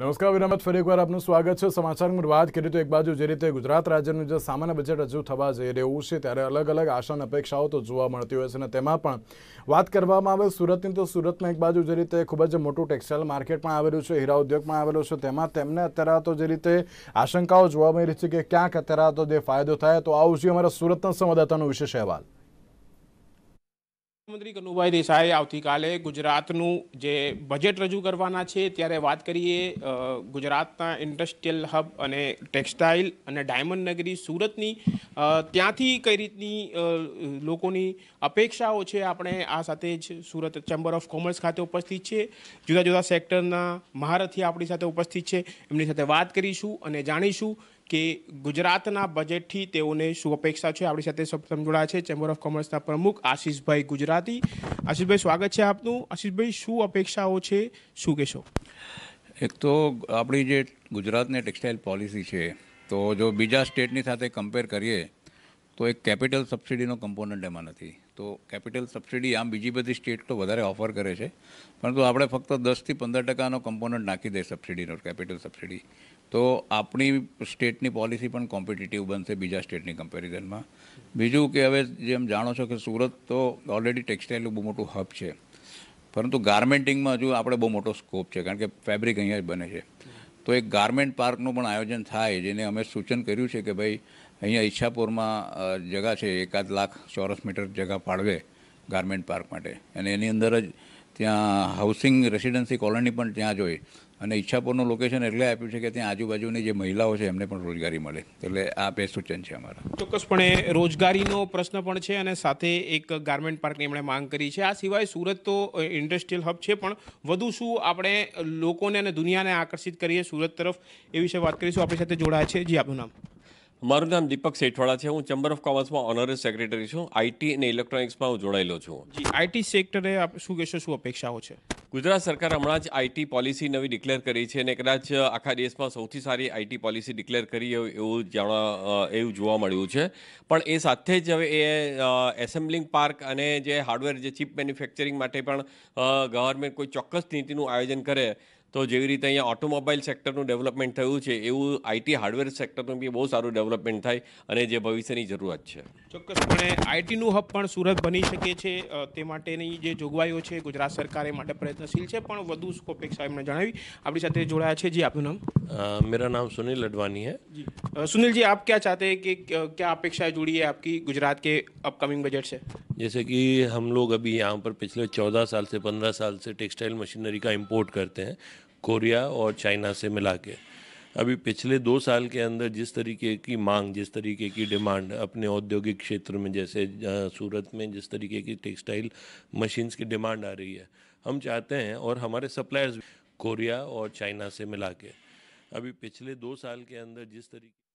નમસ્કાર વિરામત ફરી એકવાર આપનું સ્વાગત છે સમાચારમાં વાત કરીએ તો એક બાજુ જે રીતે ગુજરાત રાજ્યનું જે સામાન્ય બજેટ રજૂ થવા જઈ રહ્યું છે ત્યારે અલગ અલગ આશા અપેક્ષાઓ તો જોવા મળતી હોય છે અને તેમાં પણ વાત કરવામાં આવે સુરતની તો સુરતમાં એક બાજુ જે રીતે ખૂબ જ મોટું ટેક્સટાઇલ માર્કેટ પણ આવેલું છે હીરા ઉદ્યોગ પણ આવેલો છે તેમાં તેમને અત્યારે તો જે રીતે આશંકાઓ જોવા મળી રહી છે કે ક્યાંક અત્યારે તો જે ફાયદો થાય તો આવું છે અમારા સુરતના સંવાદદાતાનો વિશેષ અહેવાલ મુખ્યમંત્રી કનુભાઈ દેસાઈ આવતીકાલે ગુજરાતનું જે બજેટ રજૂ કરવાના છે ત્યારે વાત કરીએ ગુજરાતના ઇન્ડસ્ટ્રીયલ હબ અને ટેક્સટાઇલ અને ડાયમંડ નગરી સુરતની ત્યાંથી કઈ રીતની લોકોની અપેક્ષાઓ છે આપણે આ સાથે જ સુરત ચેમ્બર ઓફ કોમર્સ ખાતે ઉપસ્થિત છે જુદા જુદા સેક્ટરના મહારથી આપણી સાથે ઉપસ્થિત છે એમની સાથે વાત કરીશું અને જાણીશું કે ગુજરાતના બજેટથી તેઓને શું અપેક્ષા છે આપણી સાથે સમજોડાયા છે ચેમ્બર ઓફ કોમર્સના પ્રમુખ આશીષભાઈ ગુજરાતી આશીષભાઈ સ્વાગત છે આપનું આશીષભાઈ શું અપેક્ષાઓ છે શું કહેશો એક તો આપણી જે ગુજરાતની ટેક્સટાઇલ પોલિસી છે તો જો બીજા સ્ટેટની સાથે કમ્પેર કરીએ તો એક કેપિટલ સબસિડીનો કમ્પોનન્ટ એમાં નથી તો કેપિટલ સબસિડી આમ બીજી બધી સ્ટેટ તો વધારે ઓફર કરે છે પરંતુ આપણે ફક્ત દસથી પંદર ટકાનો કમ્પોનન્ટ નાખી દે સબસિડીનો કેપિટલ સબસિડી તો આપણી સ્ટેટની પોલિસી પણ કોમ્પિટિટિવ બનશે બીજા સ્ટેટની કમ્પેરિઝનમાં બીજું કે હવે જેમ જાણો છો કે સુરત તો ઓલરેડી ટેક્સટાઇલનું બહુ મોટું હબ છે પરંતુ ગાર્મેન્ટિંગમાં હજુ આપણે બહુ મોટો સ્કોપ છે કારણ કે ફેબ્રિક અહીંયા જ બને છે તો એક ગાર્મેન્ટ પાર્કનું પણ આયોજન થાય જેને અમે સૂચન કર્યું છે કે ભાઈ અહીંયા ઈચ્છાપુરમાં જગા છે એકાદ લાખ ચોરસ મીટર જગા પાડવે ગાર્મેન્ટ પાર્ક માટે અને એની અંદર જ ત્યાં હાઉસિંગ રેસિડેન્સી કોલોની પણ ત્યાં હોય અને ઈચ્છાપુરનું લોકેશન એટલે આપ્યું છે કે ત્યાં આજુબાજુની જે મહિલાઓ છે એમને પણ રોજગારી મળે એટલે આ બે સૂચન છે અમારા ચોક્કસપણે રોજગારીનો પ્રશ્ન પણ છે અને સાથે એક ગાર્મેન્ટ પાર્કની એમણે માંગ કરી છે આ સિવાય સુરત તો ઇન્ડસ્ટ્રીયલ હબ છે પણ વધુ શું આપણે લોકોને અને દુનિયાને આકર્ષિત કરીએ સુરત તરફ એ વિશે વાત કરીશું આપણી સાથે જોડાયા છે જી આપનું નામ મારું નામ દીપક સેઠવાળા છે હું ચેમ્બર ઓફ કોમર્સમાં ઓનરે સેક્રેટરી છું આઈટી અને ઇલેક્ટ્રોનિક્સમાં હું જોડાયેલો છું જી આઈટી સેક્ટરે આપ શું કહેશો શું અપેક્ષાઓ છે ગુજરાત સરકાર હમણાં જ આઈટી પોલિસી નવી ડિક્લેર કરી છે અને કદાચ આખા દેશમાં સૌથી સારી આઈટી પોલિસી ડિક્લેર કરી હોય એવું જાણવા એવું જોવા મળ્યું છે પણ એ સાથે જ હવે એ એસેમ્બલિંગ પાર્ક અને જે હાર્ડવેર જે ચીપ મેન્યુફેક્ચરિંગ માટે પણ ગવર્મેન્ટ કોઈ ચોક્કસ નીતિનું આયોજન કરે તો જેવી રીતે અહીંયા ઓટોમોબાઈલ સેક્ટરનું ડેવલપમેન્ટ થયું છે એવું આઈટી હાર્ડવેર સેક્ટરનું બી બહુ સારું ડેવલપમેન્ટ થાય અને જે ભવિષ્યની જરૂરત છે ચોક્કસપણે આઈટીનું હબ પણ સુરત બની શકે છે તે માટેની જે જોગવાઈઓ છે ગુજરાત સરકાર એ માટે પ્રયત્નશીલ છે પણ વધુ સ્કોપેક સાહેબને જણાવી આપણી સાથે જોડાયા છે જી આપનું નામ મેરા નામ સુનિલ અડવાણી હે સુનિલજી આપ ક્યાં ચાહતે કે ક્યાં અપેક્ષાએ जुड़ी है आपकी गुजरात के अपकमिंग बजट से जैसे कि हम लोग अभी यहाँ पर पिछले चौदह साल से पंद्रह साल से टेक्सटाइल मशीनरी का इम्पोर्ट करते हैं कोरिया और चाइना से मिला के अभी पिछले दो साल के अंदर जिस तरीके की मांग जिस तरीके की डिमांड अपने औद्योगिक क्षेत्र में जैसे सूरत में जिस तरीके की टेक्सटाइल मशीन्स की डिमांड आ रही है हम चाहते हैं और हमारे सप्लायर्स कोरिया और चाइना से मिला के अभी पिछले दो साल के अंदर जिस तरीके